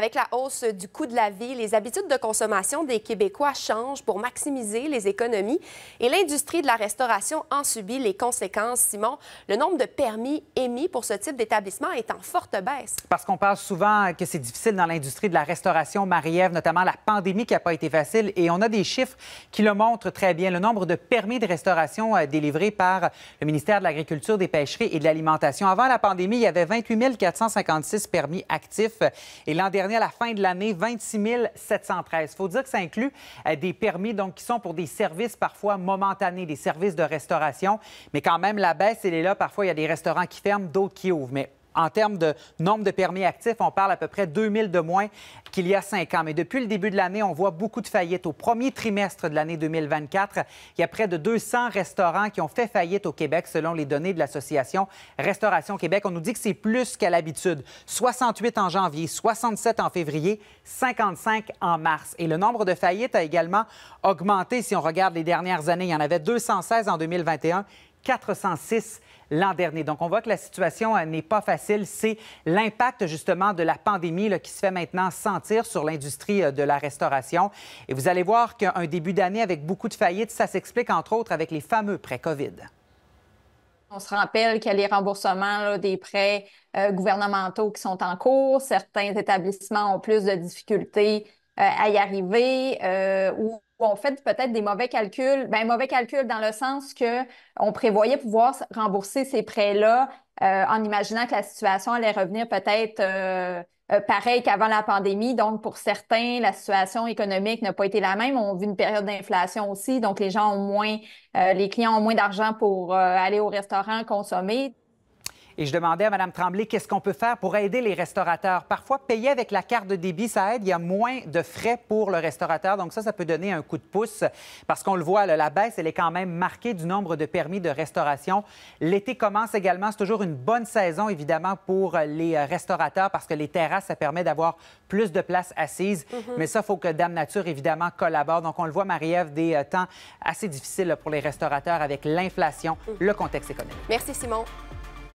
Avec la hausse du coût de la vie, les habitudes de consommation des Québécois changent pour maximiser les économies et l'industrie de la restauration en subit les conséquences. Simon, le nombre de permis émis pour ce type d'établissement est en forte baisse. Parce qu'on parle souvent que c'est difficile dans l'industrie de la restauration, Marie-Ève, notamment la pandémie qui n'a pas été facile et on a des chiffres qui le montrent très bien. Le nombre de permis de restauration euh, délivrés par le ministère de l'Agriculture, des Pêcheries et de l'Alimentation. Avant la pandémie, il y avait 28 456 permis actifs et l'an dernier, à la fin de l'année, 26 713. Il faut dire que ça inclut euh, des permis donc, qui sont pour des services parfois momentanés, des services de restauration. Mais quand même, la baisse, elle est là. Parfois, il y a des restaurants qui ferment, d'autres qui ouvrent. Mais en termes de nombre de permis actifs, on parle à peu près 2000 de moins qu'il y a cinq ans. Mais depuis le début de l'année, on voit beaucoup de faillites. Au premier trimestre de l'année 2024, il y a près de 200 restaurants qui ont fait faillite au Québec, selon les données de l'association Restauration Québec. On nous dit que c'est plus qu'à l'habitude. 68 en janvier, 67 en février, 55 en mars. Et le nombre de faillites a également augmenté. Si on regarde les dernières années, il y en avait 216 en 2021, 406 l'an dernier. Donc, on voit que la situation euh, n'est pas facile. C'est l'impact justement de la pandémie qui se fait maintenant sentir sur l'industrie euh, de la restauration. Et vous allez voir qu'un début d'année avec beaucoup de faillites, ça s'explique entre autres avec les fameux prêts COVID. On se rappelle qu'il y a les remboursements des prêts euh, gouvernementaux qui sont en cours. Certains établissements ont plus de difficultés à y arriver ou on fait peut-être des mauvais calculs. Ben, mauvais calculs dans le sens que on prévoyait pouvoir rembourser ces prêts-là euh, en imaginant que la situation allait revenir peut-être euh, euh, pareil qu'avant la pandémie. Donc, pour certains, la situation économique n'a pas été la même. On vu une période d'inflation aussi, donc les gens ont moins, les clients ont moins d'argent pour aller au restaurant consommer. Et je demandais à Mme Tremblay qu'est-ce qu'on peut faire pour aider les restaurateurs. Parfois, payer avec la carte de débit, ça aide. Il y a moins de frais pour le restaurateur. Donc ça, ça peut donner un coup de pouce parce qu'on le voit, la baisse, elle est quand même marquée du nombre de permis de restauration. L'été commence également. C'est toujours une bonne saison, évidemment, pour les restaurateurs parce que les terrasses, ça permet d'avoir plus de places assises. Mhm. Mais ça, il faut que Dame Nature, évidemment, collabore. Donc on le voit, Marie-Ève, des euh, temps assez difficiles pour les restaurateurs avec l'inflation, mhm. le contexte économique. Merci, Simon.